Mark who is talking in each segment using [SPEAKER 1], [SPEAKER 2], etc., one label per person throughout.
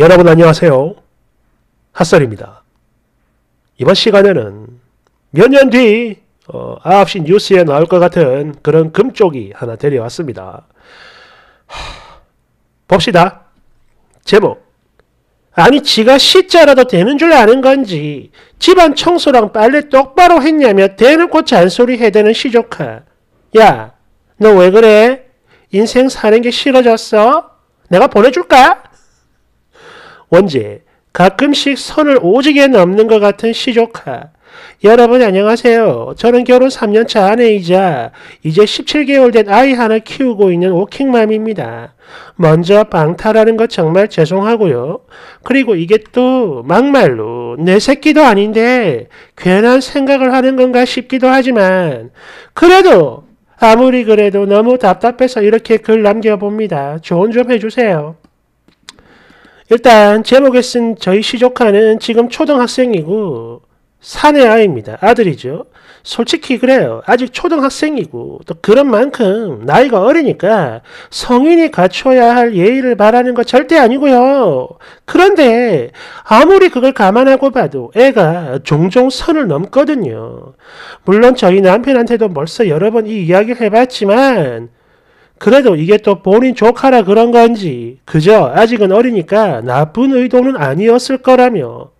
[SPEAKER 1] 여러분 안녕하세요. 핫설입니다. 이번 시간에는 몇 년뒤 어, 9시 뉴스에 나올 것 같은 그런 금쪽이 하나 데려왔습니다. 하, 봅시다. 제목 아니 지가 시자라도 되는 줄 아는 건지 집안 청소랑 빨래 똑바로 했냐며 대놓고 잔소리 해대는 시조카. 야, 너 왜 그래? 인생 사는 게 싫어졌어? 내가 보내줄까? 원제 가끔씩 선을 오지게 넘는 것 같은 시조카. 여러분 안녕하세요. 저는 결혼 3년차 아내이자 이제 17개월 된 아이 하나 키우고 있는 워킹맘입니다 먼저 방탈하는 것 정말 죄송하고요. 그리고 이게 또 막말로 내 새끼도 아닌데 괜한 생각을 하는 건가 싶기도 하지만 그래도 아무리 그래도 너무 답답해서 이렇게 글 남겨봅니다. 조언 좀 해주세요. 일단 제목에 쓴 저희 시조카는 지금 초등학생이고 사내 아이입니다. 아들이죠. 솔직히 그래요. 아직 초등학생이고 또 그런 만큼 나이가 어리니까 성인이 갖춰야 할 예의를 바라는 거 절대 아니고요. 그런데 아무리 그걸 감안하고 봐도 애가 종종 선을 넘거든요. 물론 저희 남편한테도 벌써 여러 번 이 이야기를 해봤지만 그래도 이게 또 본인 조카라 그런 건지 그저 아직은 어리니까 나쁜 의도는 아니었을 거라며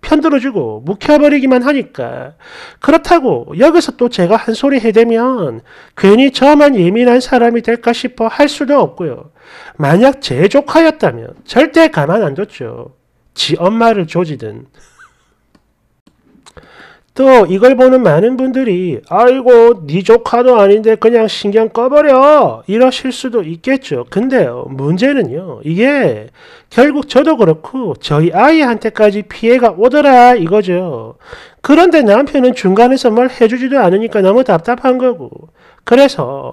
[SPEAKER 1] 편들어주고 묵혀버리기만 하니까 그렇다고 여기서 또 제가 한 소리 해대면 괜히 저만 예민한 사람이 될까 싶어 할 수도 없고요. 만약 제 조카였다면 절대 가만 안 뒀죠. 지 엄마를 조지든 또 이걸 보는 많은 분들이 아이고 네 조카도 아닌데 그냥 신경 꺼버려 이러실 수도 있겠죠. 근데 문제는요 이게 결국 저도 그렇고 저희 아이한테까지 피해가 오더라 이거죠. 그런데 남편은 중간에서 말 해주지도 않으니까 너무 답답한 거고 그래서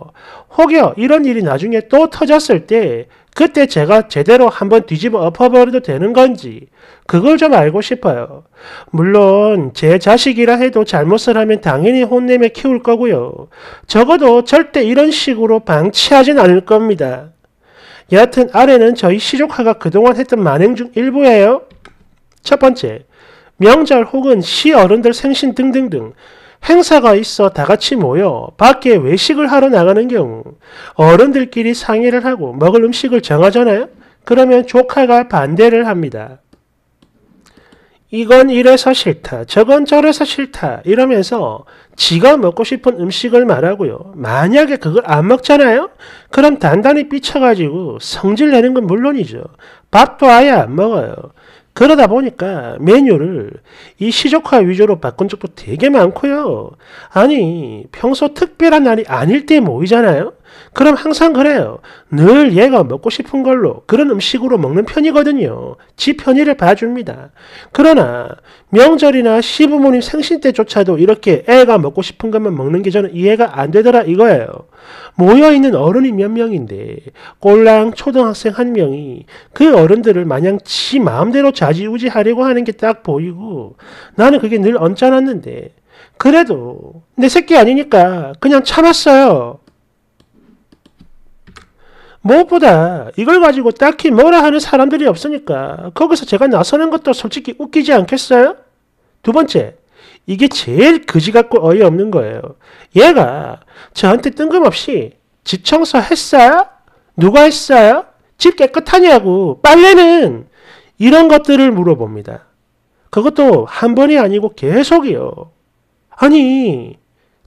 [SPEAKER 1] 혹여 이런 일이 나중에 또 터졌을 때 그때 제가 제대로 한번 뒤집어 엎어버려도 되는 건지 그걸 좀 알고 싶어요. 물론 제 자식이라 해도 잘못을 하면 당연히 혼내며 키울 거고요. 적어도 절대 이런 식으로 방치하진 않을 겁니다. 여하튼 아래는 저희 시조카가 그동안 했던 만행 중 일부예요. 첫 번째, 명절 혹은 시어른들 생신 등등등 행사가 있어 다 같이 모여 밖에 외식을 하러 나가는 경우 어른들끼리 상의를 하고 먹을 음식을 정하잖아요. 그러면 조카가 반대를 합니다. 이건 이래서 싫다, 저건 저래서 싫다 이러면서 지가 먹고 싶은 음식을 말하고요. 만약에 그걸 안 먹잖아요? 그럼 단단히 삐쳐가지고 성질내는 건 물론이죠. 밥도 아예 안 먹어요. 그러다 보니까 메뉴를 이 시적화 위주로 바꾼 적도 되게 많고요. 아니 평소 특별한 날이 아닐 때 모이잖아요. 그럼 항상 그래요. 늘 얘가 먹고 싶은 걸로 그런 음식으로 먹는 편이거든요. 지 편의를 봐줍니다. 그러나 명절이나 시부모님 생신 때조차도 이렇게 애가 먹고 싶은 것만 먹는 게 저는 이해가 안 되더라 이거예요. 모여있는 어른이 몇 명인데 꼴랑 초등학생 한 명이 그 어른들을 마냥 지 마음대로 좌지우지하려고 하는 게 딱 보이고 나는 그게 늘 언짢았는데 그래도 내 새끼 아니니까 그냥 참았어요. 무엇보다 이걸 가지고 딱히 뭐라 하는 사람들이 없으니까 거기서 제가 나서는 것도 솔직히 웃기지 않겠어요? 두 번째, 이게 제일 거지 같고 어이없는 거예요. 얘가 저한테 뜬금없이 집청소 했어요? 누가 했어요? 집 깨끗하냐고 빨래는 이런 것들을 물어봅니다. 그것도 한 번이 아니고 계속이요. 아니,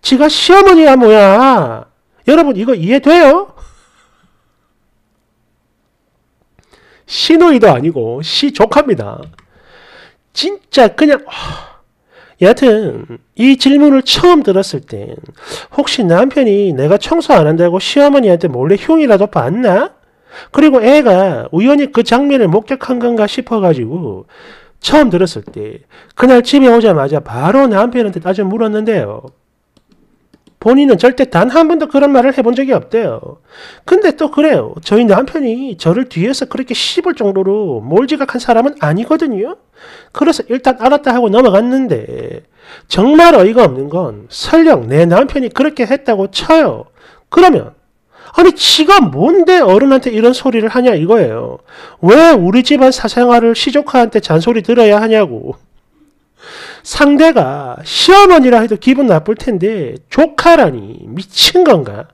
[SPEAKER 1] 지가 시어머니야 뭐야. 여러분 이거 이해돼요? 시노이도 아니고 시조카입니다. 진짜 그냥 하... 여하튼 이 질문을 처음 들었을 땐 혹시 남편이 내가 청소 안 한다고 시어머니한테 몰래 흉이라도 봤나? 그리고 애가 우연히 그 장면을 목격한 건가 싶어가지고 처음 들었을 때 그날 집에 오자마자 바로 남편한테 따져 물었는데요. 본인은 절대 단 한 번도 그런 말을 해본 적이 없대요. 근데 또 그래요. 저희 남편이 저를 뒤에서 그렇게 씹을 정도로 몰지각한 사람은 아니거든요. 그래서 일단 알았다 하고 넘어갔는데 정말 어이가 없는 건 설령 내 남편이 그렇게 했다고 쳐요. 그러면 아니 지가 뭔데 어른한테 이런 소리를 하냐 이거예요. 왜 우리 집안 사생활을 시조카한테 잔소리 들어야 하냐고. 상대가 시어머니라 해도 기분 나쁠 텐데 조카라니 미친 건가?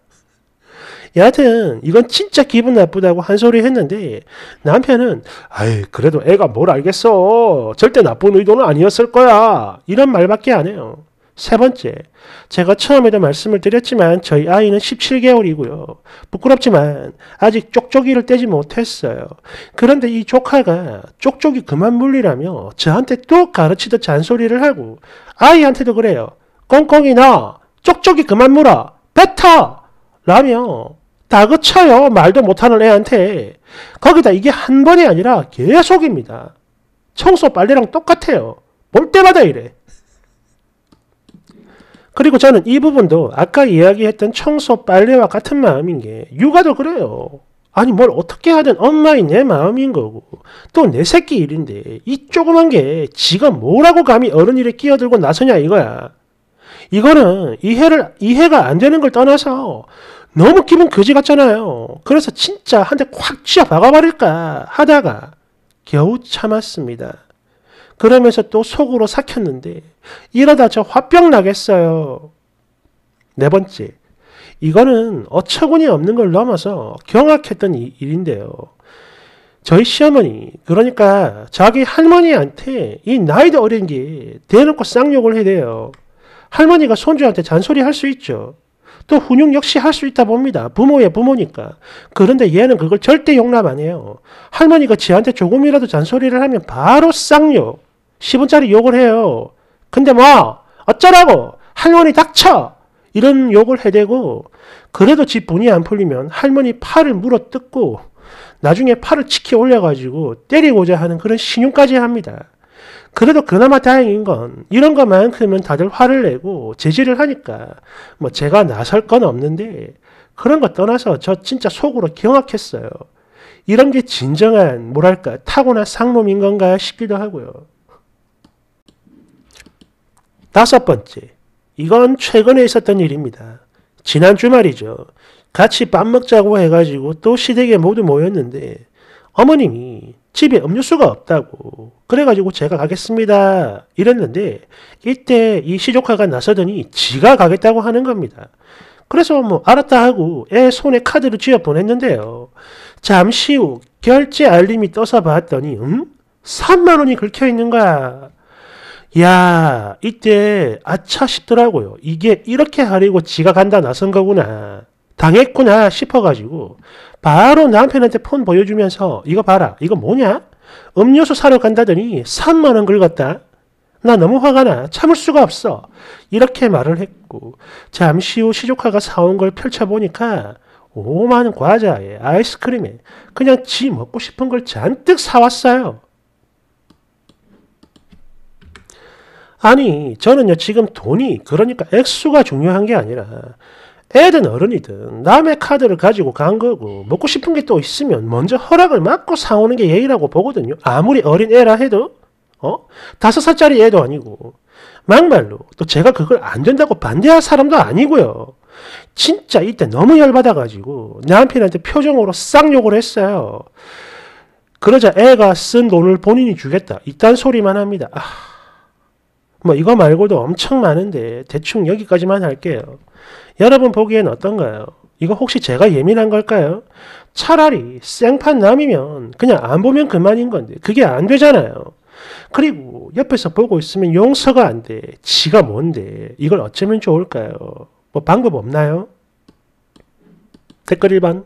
[SPEAKER 1] 여하튼 이건 진짜 기분 나쁘다고 한 소리 했는데 남편은 아이 그래도 애가 뭘 알겠어 절대 나쁜 의도는 아니었을 거야 이런 말밖에 안 해요. 세 번째, 제가 처음에도 말씀을 드렸지만 저희 아이는 17개월이고요. 부끄럽지만 아직 쪽쪽이를 떼지 못했어요. 그런데 이 조카가 쪽쪽이 그만 물리라며 저한테 또 가르치듯 잔소리를 하고 아이한테도 그래요. 꽁꽁이 나! 쪽쪽이 그만 물어! 뱉어! 라며 다그쳐요. 말도 못하는 애한테. 거기다 이게 한 번이 아니라 계속입니다. 청소 빨래랑 똑같아요. 볼 때마다 이래. 그리고 저는 이 부분도 아까 이야기했던 청소 빨래와 같은 마음인 게 육아도 그래요. 아니 뭘 어떻게 하든 엄마인 내 마음인 거고 또 내 새끼 일인데 이 조그만 게 지가 뭐라고 감히 어른 일에 끼어들고 나서냐 이거야. 이거는 이해를 이해가 안 되는 걸 떠나서 너무 기분 거지 같잖아요. 그래서 진짜 한 대 콱 쥐어 박아버릴까 하다가 겨우 참았습니다. 그러면서 또 속으로 삭혔는데 이러다 저 화병 나겠어요. 네 번째, 이거는 어처구니 없는 걸 넘어서 경악했던 일인데요. 저희 시어머니, 그러니까 자기 할머니한테 이 나이도 어린 게 대놓고 쌍욕을 해대요. 할머니가 손주한테 잔소리 할 수 있죠. 또 훈육 역시 할 수 있다 봅니다. 부모의 부모니까. 그런데 얘는 그걸 절대 용납 안 해요. 할머니가 지한테 조금이라도 잔소리를 하면 바로 쌍욕. 10원짜리 욕을 해요. 근데 뭐 어쩌라고 할머니 닥쳐 이런 욕을 해대고 그래도 집문이안 풀리면 할머니 팔을 물어 뜯고 나중에 팔을 치켜 올려가지고 때리고자 하는 그런 신용까지 합니다. 그래도 그나마 다행인 건 이런 것만큼은 다들 화를 내고 제지를 하니까 뭐 제가 나설 건 없는데 그런 거 떠나서 저 진짜 속으로 경악했어요. 이런 게 진정한 뭐랄까 타고난 상놈인 건가 싶기도 하고요. 다섯 번째, 이건 최근에 있었던 일입니다. 지난 주말이죠. 같이 밥 먹자고 해가지고 또 시댁에 모두 모였는데 어머님이 집에 음료수가 없다고 그래가지고 제가 가겠습니다 이랬는데 이때 이 시조카가 나서더니 지가 가겠다고 하는 겁니다. 그래서 뭐 알았다 하고 애 손에 카드를 쥐어 보냈는데요. 잠시 후 결제 알림이 떠서 봤더니 음? 3만 원이 긁혀 있는 거야. 야, 이때 아차 싶더라고요. 이게 이렇게 하려고 지가 간다 나선 거구나. 당했구나 싶어가지고 바로 남편한테 폰 보여주면서 이거 봐라. 이거 뭐냐? 음료수 사러 간다더니 3만 원 긁었다. 나 너무 화가 나. 참을 수가 없어. 이렇게 말을 했고 잠시 후 시조카가 사온 걸 펼쳐보니까 5만 과자에 아이스크림에 그냥 지 먹고 싶은 걸 잔뜩 사왔어요. 아니, 저는요, 지금 돈이, 그러니까 액수가 중요한 게 아니라, 애든 어른이든 남의 카드를 가지고 간 거고, 먹고 싶은 게 또 있으면 먼저 허락을 맡고 사오는 게 예의라고 보거든요. 아무리 어린 애라 해도, 어? 다섯 살짜리 애도 아니고, 막말로, 또 제가 그걸 안 된다고 반대할 사람도 아니고요. 진짜 이때 너무 열받아가지고, 남편한테 표정으로 쌍욕을 했어요. 그러자 애가 쓴 돈을 본인이 주겠다. 이딴 소리만 합니다. 아. 뭐 이거 말고도 엄청 많은데 대충 여기까지만 할게요. 여러분 보기엔 어떤가요? 이거 혹시 제가 예민한 걸까요? 차라리 생판 남이면 그냥 안 보면 그만인 건데 그게 안 되잖아요. 그리고 옆에서 보고 있으면 용서가 안 돼. 지가 뭔데. 이걸 어쩌면 좋을까요? 뭐 방법 없나요? 댓글 1번.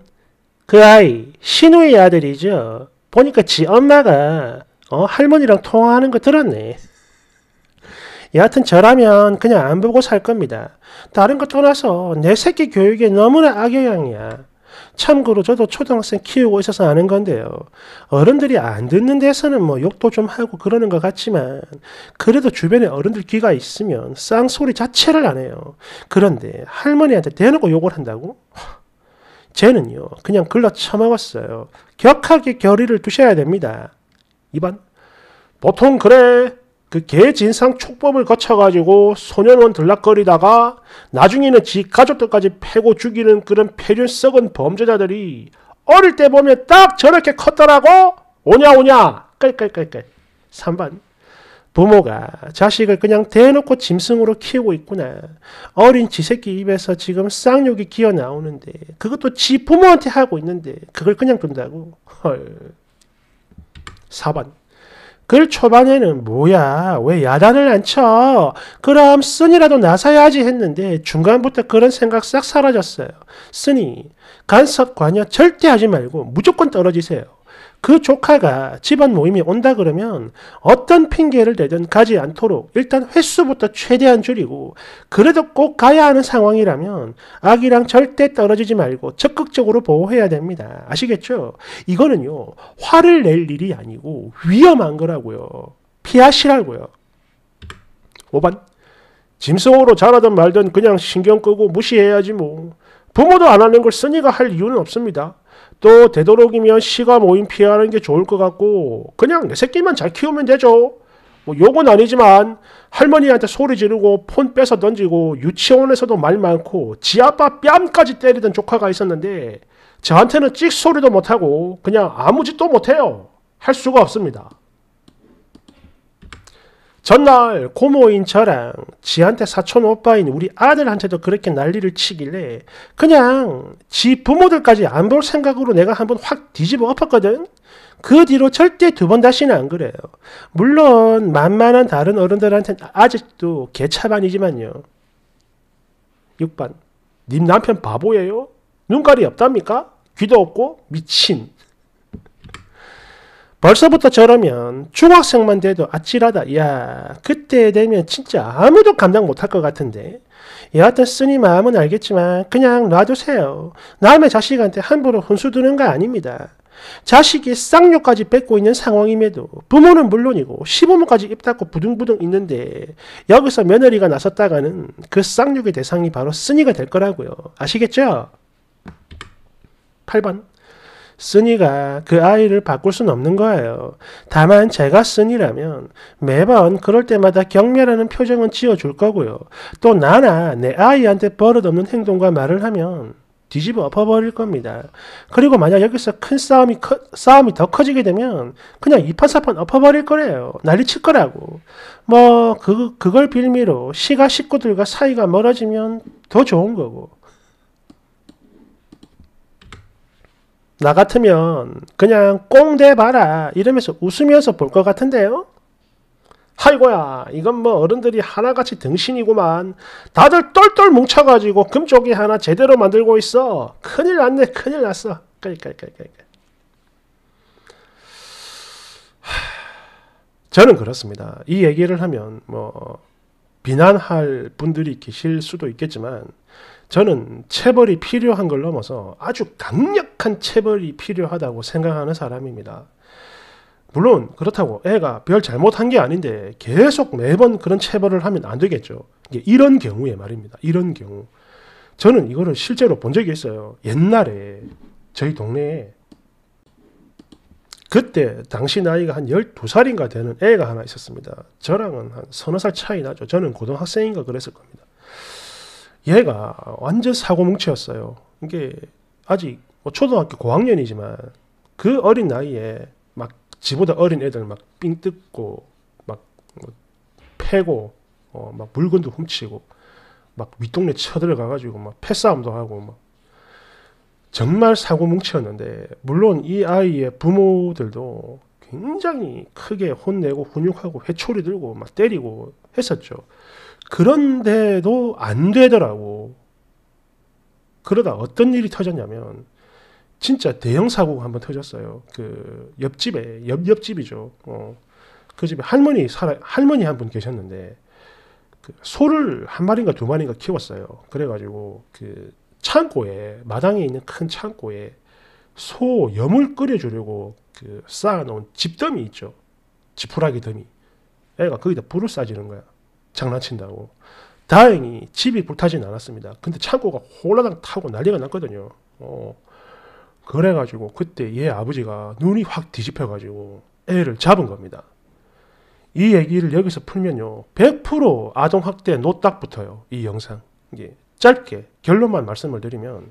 [SPEAKER 1] 그 아이, 신우의 아들이죠. 보니까 지 엄마가 어, 할머니랑 통화하는 거 들었네. 여하튼 저라면 그냥 안 보고 살 겁니다. 다른 거 떠나서 내 새끼 교육에 너무나 악영향이야. 참고로 저도 초등학생 키우고 있어서 아는 건데요. 어른들이 안 듣는 데서는 뭐 욕도 좀 하고 그러는 것 같지만, 그래도 주변에 어른들 귀가 있으면 쌍소리 자체를 안 해요. 그런데 할머니한테 대놓고 욕을 한다고? 쟤는요, 그냥 글러 처먹었어요. 격하게 결의를 두셔야 됩니다. 2번. 보통 그래. 그 개진상 촉법을 거쳐가지고 소년원 들락거리다가 나중에는 지 가족들까지 패고 죽이는 그런 폐륜 썩은 범죄자들이 어릴 때 보면 딱 저렇게 컸더라고? 오냐 오냐? 깔깔깔깔. 3번. 부모가 자식을 그냥 대놓고 짐승으로 키우고 있구나. 어린 지새끼 입에서 지금 쌍욕이 기어 나오는데 그것도 지 부모한테 하고 있는데 그걸 그냥 둔다고. 헐. 4번. 그 초반에는 뭐야 왜 야단을 안 쳐? 그럼 쓴이라도 나서야지 했는데 중간부터 그런 생각 싹 사라졌어요. 쓰니 간섭 관여 절대 하지 말고 무조건 떨어지세요. 그 조카가 집안 모임이 온다 그러면 어떤 핑계를 대든 가지 않도록 일단 횟수부터 최대한 줄이고 그래도 꼭 가야 하는 상황이라면 아기랑 절대 떨어지지 말고 적극적으로 보호해야 됩니다. 아시겠죠? 이거는요. 화를 낼 일이 아니고 위험한 거라고요. 피하시라고요. 5번 짐승으로 자라든 말든 그냥 신경 끄고 무시해야지 뭐 부모도 안 하는 걸 쓰니가 할 이유는 없습니다. 또 되도록이면 시가 모임 피하는 게 좋을 것 같고 그냥 새끼만 잘 키우면 되죠. 뭐 욕은 아니지만 할머니한테 소리 지르고 폰 뺏어 던지고 유치원에서도 말 많고 지 아빠 뺨까지 때리던 조카가 있었는데 저한테는 찍소리도 못하고 그냥 아무 짓도 못해요. 할 수가 없습니다. 전날 고모인 저랑 지한테 사촌 오빠인 우리 아들한테도 그렇게 난리를 치길래 그냥 지 부모들까지 안 볼 생각으로 내가 한번 확 뒤집어 엎었거든. 그 뒤로 절대 두 번 다시는 안 그래요. 물론 만만한 다른 어른들한테 는 아직도 개차반이지만요. 6번. 님 남편 바보예요? 눈깔이 없답니까? 귀도 없고 미친. 벌써부터 저러면 중학생만 돼도 아찔하다. 야 그때 되면 진짜 아무도 감당 못할 것 같은데. 여하튼 쓰니 마음은 알겠지만 그냥 놔두세요. 남의 자식한테 함부로 혼수 두는 거 아닙니다. 자식이 쌍욕까지 뺏고 있는 상황임에도 부모는 물론이고 시부모까지 입 닫고 부둥부둥 있는데 여기서 며느리가 나섰다가는 그 쌍욕의 대상이 바로 쓰니가 될 거라고요. 아시겠죠? 8번 쓰니가 그 아이를 바꿀 수는 없는 거예요. 다만 제가 쓰니라면 매번 그럴 때마다 경멸하는 표정은 지어줄 거고요. 또 나나 내 아이한테 버릇없는 행동과 말을 하면 뒤집어 엎어버릴 겁니다. 그리고 만약 여기서 큰 싸움이, 커, 싸움이 더 커지게 되면 그냥 이판사판 엎어버릴 거래요. 난리 칠 거라고. 뭐, 그, 그걸 빌미로 시가 식구들과 사이가 멀어지면 더 좋은 거고. 나 같으면 그냥 꽁대봐라 이러면서 웃으면서 볼 것 같은데요. 아이고야 이건 뭐 어른들이 하나같이 등신이구만 다들 똘똘 뭉쳐가지고 금쪽이 하나 제대로 만들고 있어 큰일 났네 큰일 났어 그러니까 그 저는 그렇습니다 이 얘기를 하면 뭐 비난할 분들이 계실 수도 있겠지만 저는 체벌이 필요한 걸 넘어서 아주 강력한 체벌이 필요하다고 생각하는 사람입니다. 물론 그렇다고 애가 별 잘못한 게 아닌데 계속 매번 그런 체벌을 하면 안 되겠죠. 이런 경우에 말입니다. 이런 경우. 저는 이거를 실제로 본 적이 있어요. 옛날에 저희 동네에 그때 당시 나이가 한 12살인가 되는 애가 하나 있었습니다. 저랑은 한 서너 살 차이 나죠. 저는 고등학생인가 그랬을 겁니다. 얘가 완전 사고뭉치였어요. 이게 아직 뭐 초등학교 고학년이지만 그 어린 나이에 막 지보다 어린 애들 막삥 뜯고 막뭐 패고 어막 물건도 훔치고 막 윗동네 쳐들어가가지고 막 패싸움도 하고 막 정말 사고뭉치였는데 물론 이 아이의 부모들도 굉장히 크게 혼내고 훈육하고 회초리 들고 막 때리고 했었죠. 그런데도 안 되더라고. 그러다 어떤 일이 터졌냐면 진짜 대형 사고가 한 번 터졌어요. 그 옆집에 옆 옆집이죠. 어. 그 집에 할머니 살아 할머니 한 분 계셨는데 그 소를 한 마리인가 두 마리인가 키웠어요. 그래가지고 그 창고에 마당에 있는 큰 창고에 소 염을 끓여주려고 그 쌓아놓은 집더미 있죠. 지푸라기 더미. 애가 거기다 불을 쏴지는 거야. 장난친다고. 다행히 집이 불타진 않았습니다. 근데 창고가 홀라당 타고 난리가 났거든요. 어. 그래가지고 그때 얘 아버지가 눈이 확 뒤집혀가지고 애를 잡은 겁니다. 이 얘기를 여기서 풀면요. 100% 아동학대 노딱 붙어요. 이 영상. 예. 짧게 결론만 말씀을 드리면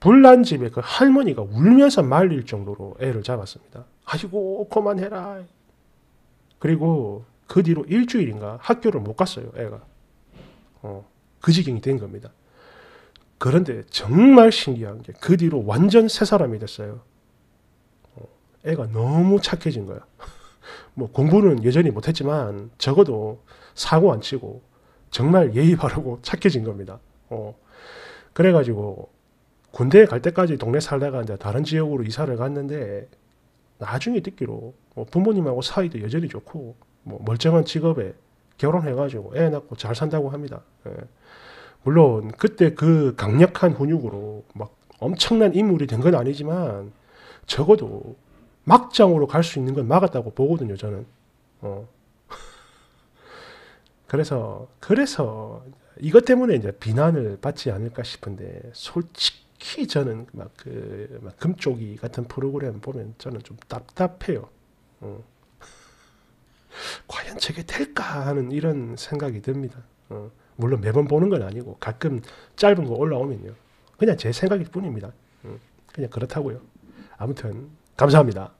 [SPEAKER 1] 불난 집에 그 할머니가 울면서 말릴 정도로 애를 잡았습니다. 아이고 그만해라. 그리고 그 뒤로 일주일인가 학교를 못 갔어요, 애가. 어, 그 지경이 된 겁니다. 그런데 정말 신기한 게 그 뒤로 완전 새 사람이 됐어요. 어, 애가 너무 착해진 거야. 뭐 공부는 여전히 못했지만 적어도 사고 안 치고 정말 예의 바르고 착해진 겁니다. 어, 그래가지고 군대에 갈 때까지 동네 살다가 이제 다른 지역으로 이사를 갔는데 나중에 듣기로 뭐 부모님하고 사이도 여전히 좋고 뭐 멀쩡한 직업에 결혼해가지고 애 낳고 잘 산다고 합니다. 예. 물론 그때 그 강력한 훈육으로 막 엄청난 인물이 된 건 아니지만 적어도 막장으로 갈 수 있는 건 막았다고 보거든요. 저는. 어. 그래서 그래서 이것 때문에 이제 비난을 받지 않을까 싶은데 솔직히 저는 막그 막 금쪽이 같은 프로그램 보면 저는 좀 답답해요. 어. 과연 저게 될까 하는 이런 생각이 듭니다. 어, 물론 매번 보는 건 아니고 가끔 짧은 거 올라오면요. 그냥 제 생각일 뿐입니다. 음, 그냥 그렇다고요. 아무튼 감사합니다.